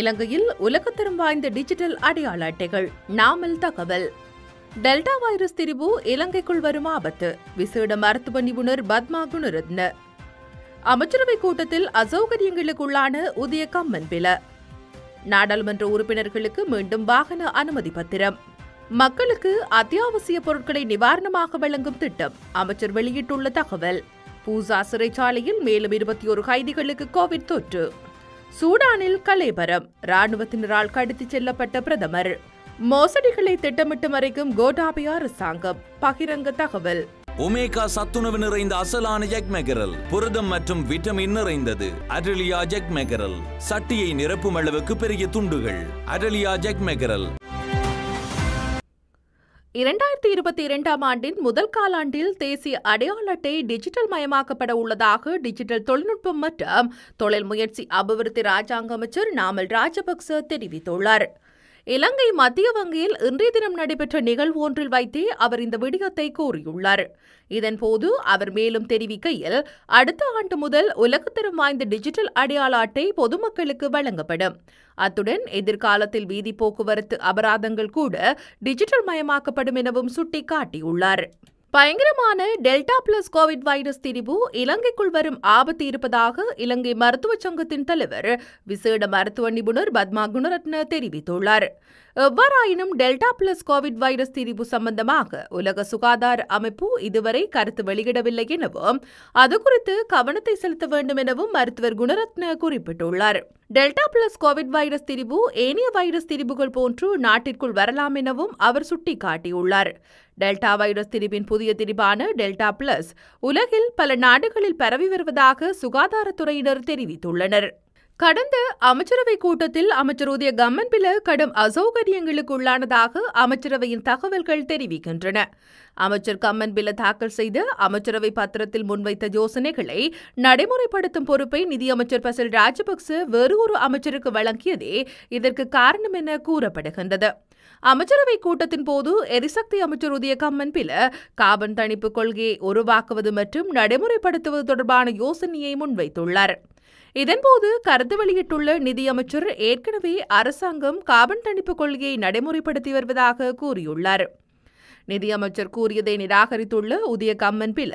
இலங்கையில் உலகத்தரம் வாய்ந்த டிஜிட்டல் அடையாள அட்டைகள் நாமல் தகவல் டெல்டா வைரஸ் திரிபு இலங்கைக்குள் வரும் ஆபத்து விசேட மருத்துவ நிபுணர் பத்மா குணரத்ன அமைச்சரவை கூட்டத்தில் அசௌகரியங்களுக்குள்ளான உதய கம்மன் பில நாடாளுமன்ற உறுப்பினர்களுக்கு மீண்டும் வாகன அனுமதி பத்திரம் மக்களுக்கு அத்தியாவசிய பொருட்களை நிவாரணமாக வழங்கும் திட்டம் அமைச்சர் வெளியிட்டுள்ள தகவல் பூசா சிறைச்சாலையில் மேலும் இருபத்தி ஒரு கைதிகளுக்கு கோவிட் தொற்று சூடானில் கலைபரம் ராணுவத்தினரால் கடத்திச் செல்லப்பட்ட பிரதமர் மோசடிகளை திட்டமிட்டு மறைக்கும் கோட்டாபியா அரசாங்கம் பகிரங்க தகவல் ஒமேகா சத்துணவு நிறைந்த அசலான ஜெக்மெகரல் புரதம் மற்றும் விட்டமின் நிறைந்தது அடலியா ஜெக்மெகரல் சட்டியை நிரப்பும் அளவுக்கு பெரிய துண்டுகள் அடலியா ஜெக்மெகரல் இரண்டாயிரத்தி இருபத்தி இரண்டாம் ஆண்டின் முதல் காலாண்டில் தேசிய அடையாள அட்டை டிஜிட்டல் மயமாக்கப்பட உள்ளதாக டிஜிட்டல் தொழில்நுட்பம் மற்றும் தொழில் முயற்சி அபிவிருத்தி ராஜாங்க அமைச்சர் நாமல் ராஜபக்ச தெரிவித்துள்ளார் இலங்கை மத்திய வங்கியில் இன்றைய தினம் நடைபெற்ற நிகழ்வு ஒன்றில் வைத்தே அவர் இந்த விடயத்தை கூறியுள்ளார் இதன்போது அவர் மேலும் தெரிவிக்கையில் அடுத்த ஆண்டு முதல் உலகத்தரம் வாய்ந்த டிஜிட்டல் அடையாள அட்டை பொதுமக்களுக்கு வழங்கப்படும் அத்துடன் எதிர்காலத்தில் வீதி போக்குவரத்து அபராதங்கள் கூட டிஜிட்டல் மயமாக்கப்படும் எனவும் சுட்டிக்காட்டியுள்ளார் பயங்கரமான டெல்டா பிளஸ் கோவிட் வைரஸ் திரிவு இலங்கைக்குள் வரும் ஆபத்து இருப்பதாக இலங்கை மருத்துவ சங்கத்தின் தலைவர் விசேட மருத்துவ நிபுணர் பத்மா குணரத்ன தெரிவித்துள்ளார் எவ்வாறாயினும் டெல்டா பிளஸ் கோவிட் வைரஸ் திரிவு சம்பந்தமாக உலக சுகாதார அமைப்பு இதுவரை கருத்து வெளியிடவில்லை எனவும் அது குறித்து கவனத்தை செலுத்த வேண்டும் எனவும் மருத்துவர் குணரத்ன குறிப்பிட்டுள்ளார் டெல்டா பிளஸ் கோவிட் வைரஸ் திரிவு ஏனைய வைரஸ் திரிவுகள் போன்று நாட்டிற்குள் வரலாம் எனவும் அவர் சுட்டிக்காட்டியுள்ளார் டெல்டா வைரஸ் திரிவின் புதிய திரிபான டெல்டா பிளஸ் உலகில் பல நாடுகளில் பரவி வருவதாக சுகாதாரத்துறையினர் தெரிவித்துள்ளனர் கடந்த அமைச்சரவை கூட்டத்தில் அமைச்சர் உதய கம்மன்பில கடும் அசௌகரியங்களுக்கு உள்ளானதாக அமைச்சரவையின் தகவல்கள் தெரிவிக்கின்றன அமைச்சர் கம்மன்பில தாக்கல் செய்த அமைச்சரவை பத்திரத்தில் முன்வைத்த யோசனைகளை நடைமுறைப்படுத்தும் பொறுப்பை நிதியமைச்சர் பசல் ராஜபக்ச வேறு ஒரு அமைச்சருக்கு வழங்கியதே இதற்கு காரணம் என கூறப்படுகின்றது அமைச்சரவை கூட்டத்தின் போது எரிசக்தி அமைச்சர் உதய கம்மன்பில காபன் தணிப்பு கொள்கையை உருவாக்குவது மற்றும் நடைமுறைப்படுத்துவது தொடர்பான யோசனையை முன்வைத்துள்ளார் இதன்போது கருத்து வெளியிட்டுள்ள நிதியமைச்சர் ஏற்கனவே அரசாங்கம் காபன் தணிப்பு கொள்கையை நடைமுறைப்படுத்தி வருவதாக கூறியுள்ளார் நிதியமைச்சர் கூறியதை நிராகரித்துள்ள உதய கம்மன் பில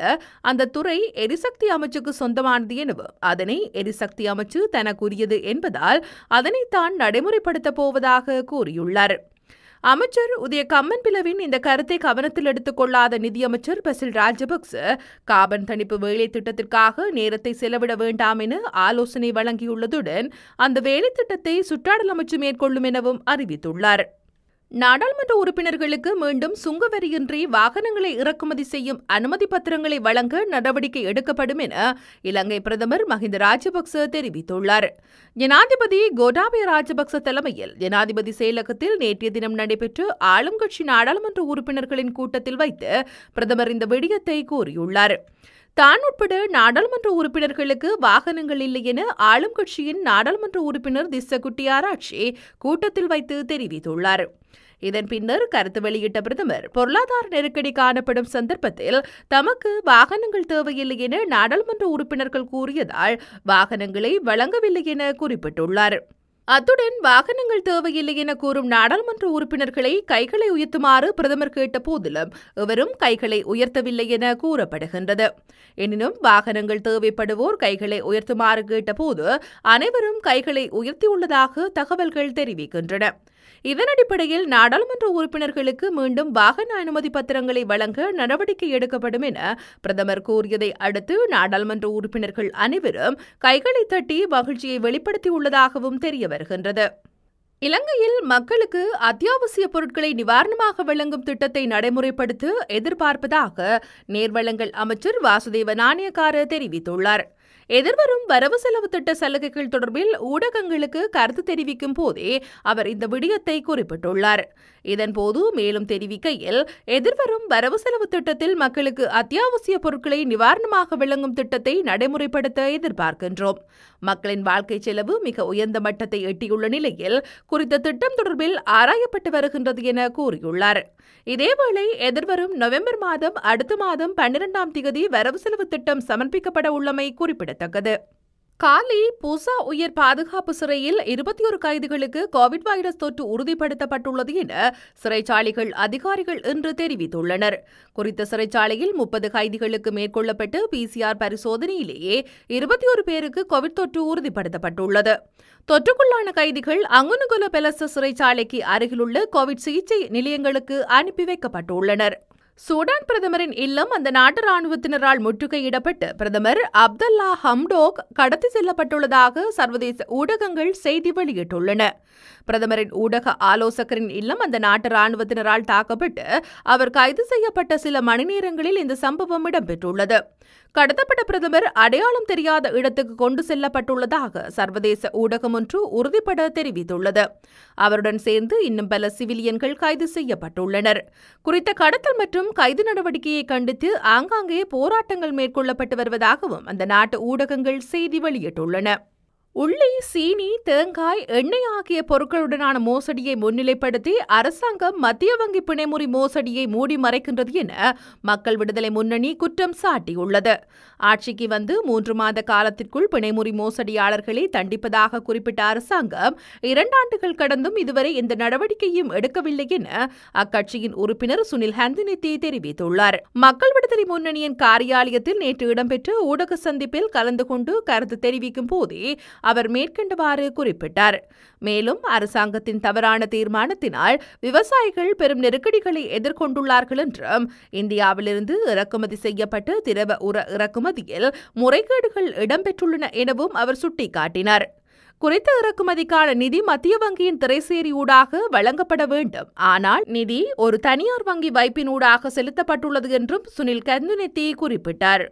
அந்த துறை எரிசக்தி அமைச்சுக்கு சொந்தமானது எனவும் அதனை எரிசக்தி அமைச்சு தனக்குரியது என்பதால் அதனைத்தான் நடைமுறைப்படுத்தப் போவதாக கூறியுள்ளார் அமைச்சர் உதய கம்மன் பிளவின் இந்த கருத்தை கவனத்தில் எடுத்துக் கொள்ளாத நிதியமைச்சர் பசில் ராஜபக்ச காபன் தணிப்பு வேலை திட்டத்திற்காக நேரத்தை செலவிட வேண்டாம் என ஆலோசனை வழங்கியுள்ளதுடன் அந்த வேலை திட்டத்தை சுற்றாடல் அமைச்சு மேற்கொள்ளும் எனவும் அறிவித்துள்ளார் நாடாளுமன்ற உறுப்பினர்களுக்கு மீண்டும் சுங்கவரியின்றி வாகனங்களை இறக்குமதி செய்யும் அனுமதி பத்திரங்களை வழங்க நடவடிக்கை எடுக்கப்படும் என இலங்கை பிரதமர் மஹிந்த ராஜபக்ச தெரிவித்துள்ளார் ஜனாதிபதி கோடாபய ராஜபக்ச தலைமையில் ஜனாதிபதி செயலகத்தில் நேற்றைய தினம் நடைபெற்று ஆளும் கட்சி நாடாளுமன்ற உறுப்பினர்களின் கூட்டத்தில் வைத்து பிரதமர் இந்த விடயத்தை கூறியுள்ளார் தான் உட்பட நாடாளுமன்ற உறுப்பினர்களுக்கு வாகனங்கள் இல்லை என ஆளும் கட்சியின் நாடாளுமன்ற உறுப்பினர் திசகுட்டி ஆராய்ச்சி கூட்டத்தில் வைத்து தெரிவித்துள்ளார் இதன் பின்னர் கருத்து வெளியிட்ட பிரதமர் பொருளாதார நெருக்கடி காணப்படும் சந்தர்ப்பத்தில் தமக்கு வாகனங்கள் தேவையில்லை என நாடாளுமன்ற உறுப்பினர்கள் கூறியதால் வாகனங்களை வழங்கவில்லை என குறிப்பிட்டுள்ளார் அத்துடன் வாகனங்கள் தேவையில்லை என கூறும் நாடாளுமன்ற உறுப்பினர்களை கைகளை உயர்த்துமாறு பிரதமர் கேட்ட போதிலும் இவரும் கைகளை உயர்த்தவில்லை என கூறப்படுகின்றது எனினும் வாகனங்கள் தேவைப்படுவோர் கைகளை உயர்த்துமாறு கேட்டபோது அனைவரும் கைகளை உயர்த்தியுள்ளதாக தகவல்கள் தெரிவிக்கின்றன இதனடிப்படையில் நாடாளுமன்ற உறுப்பினர்களுக்கு மீண்டும் வாகன அனுமதி பத்திரங்களை வழங்க நடவடிக்கை எடுக்கப்படும் என பிரதமர் கூறியதை அடுத்து நாடாளுமன்ற உறுப்பினர்கள் அனைவரும் கைகளை தட்டி மகிழ்ச்சியை வெளிப்படுத்தியுள்ளதாகவும் தெரிய வருகின்றது இலங்கையில் மக்களுக்கு அத்தியாவசிய பொருட்களை நிவாரணமாக வழங்கும் திட்டத்தை நடைமுறைப்படுத்த எதிர்பார்ப்பதாக நேர்வழங்கல் அமைச்சர் வாசுதேவ நாணயக்கார தெரிவித்துள்ளார் எதிர்வரும் வரவு செலவு திட்ட சலுகைகள் தொடர்பில் ஊடகங்களுக்கு கருத்து தெரிவிக்கும் போதே அவர் இந்த விடயத்தை குறிப்பிட்டுள்ளார் இதன்போது மேலும் தெரிவிக்கையில் எதிர்வரும் வரவு செலவு திட்டத்தில் மக்களுக்கு அத்தியாவசிய பொருட்களை நிவாரணமாக விளங்கும் திட்டத்தை நடைமுறைப்படுத்த எதிர்பார்க்கின்றோம் மக்களின் வாழ்க்கை செலவு மிக உயர்ந்த மட்டத்தை எட்டியுள்ள நிலையில் குறித்த திட்டம் தொடர்பில் ஆராயப்பட்டு வருகின்றது என கூறியுள்ளார் இதேவேளை எதிர்வரும் நவம்பர் மாதம் அடுத்த மாதம் பன்னிரெண்டாம் தேதி வரவு செலவு திட்டம் சமர்ப்பிக்கப்பட உள்ளமை குறிப்பிடத்தக்கது குறிப்பிடத்தக்கது காலி புசா உயர் பாதுகாப்பு சிறையில் இருபத்தி ஒரு கைதிகளுக்கு கோவிட் வைரஸ் தொற்று உறுதிப்படுத்தப்பட்டுள்ளது என சிறைச்சாலைகள் அதிகாரிகள் இன்று தெரிவித்துள்ளனர் குறித்த சிறைச்சாலையில் முப்பது கைதிகளுக்கு மேற்கொள்ளப்பட்டு பிசிஆர் பரிசோதனையிலேயே இருபத்தி ஒரு பேருக்கு கோவிட் தொற்று உறுதிப்படுத்தப்பட்டுள்ளது தொற்றுக்குள்ளான கைதிகள் அங்குனுகுல பெலச சிறைச்சாலைக்கு அருகிலுள்ள கோவிட் சிகிச்சை நிலையங்களுக்கு அனுப்பி வைக்கப்பட்டுள்ளனர் சூடான் பிரதமரின் இல்லம் அந்த நாட்டு ராணுவத்தினரால் முற்றுகையிடப்பட்டு பிரதமர் அப்தல்லா ஹம்டோக் கடத்தி செல்லப்பட்டுள்ளதாக சர்வதேச ஊடகங்கள் செய்தி வெளியிட்டுள்ளன பிரதமரின் ஊடக ஆலோசகரின் இல்லம் அந்த நாட்டு ராணுவத்தினரால் தாக்கப்பட்டு அவர் கைது செய்யப்பட்ட சில மணி நேரங்களில் இந்த சம்பவம் இடம்பெற்றுள்ளது கடத்தப்பட்ட பிரதமர் அடையாளம் தெரியாத இடத்துக்கு கொண்டு செல்லப்பட்டுள்ளதாக சர்வதேச ஊடகம் ஒன்று உறுதிபட தெரிவித்துள்ளது அவருடன் சேர்ந்து இன்னும் பல சிவிலியன்கள் கைது செய்யப்பட்டுள்ளனர் குறித்த கடத்தல் மற்றும் இருப்பினும் கைது நடவடிக்கையை கண்டித்து ஆங்காங்கே போராட்டங்கள் மேற்கொள்ளப்பட்டு வருவதாகவும் அந்த நாட்டு ஊடகங்கள் செய்தி வெளியிட்டுள்ளன உள்ளி சீனி தேங்காய் எண்ணெய் ஆகிய பொருட்களுடனான மோசடியை முன்னிலைப்படுத்தி அரசாங்கம் மத்திய வங்கி பிணைமுறி மோசடியை மூடி மறைக்கின்றது என மக்கள் விடுதலை முன்னணி குற்றம் சாட்டியுள்ளது ஆட்சிக்கு வந்து மூன்று மாத காலத்திற்குள் பிணைமுறி மோசடியாளர்களை தண்டிப்பதாக குறிப்பிட்ட அரசாங்கம் இரண்டாண்டுகள் கடந்தும் இதுவரை இந்த நடவடிக்கையும் எடுக்கவில்லை என அக்கட்சியின் உறுப்பினர் சுனில் ஹந்தினித்தி தெரிவித்துள்ளார் மக்கள் விடுதலை முன்னணியின் காரியாலயத்தில் நேற்று இடம்பெற்ற ஊடக சந்திப்பில் கலந்து கொண்டு கருத்து தெரிவிக்கும் போதே அவர் மேற்கண்டவாறு குறிப்பிட்டார் மேலும் அரசாங்கத்தின் தவறான தீர்மானத்தினால் விவசாயிகள் பெரும் நெருக்கடிகளை எதிர்கொண்டுள்ளார்கள் என்றும் இந்தியாவிலிருந்து இறக்குமதி செய்யப்பட்டு திரவ உர இறக்குமதியில் முறைகேடுகள் இடம்பெற்றுள்ளன எனவும் அவர் சுட்டிக்காட்டினார் குறித்த இறக்குமதிக்கான நிதி மத்திய வங்கியின் திரைசேரியூடாக வழங்கப்பட வேண்டும் ஆனால் நிதி ஒரு தனியார் வங்கி வைப்பினூடாக செலுத்தப்பட்டுள்ளது என்றும் சுனில் கந்துநெத்தி குறிப்பிட்டார்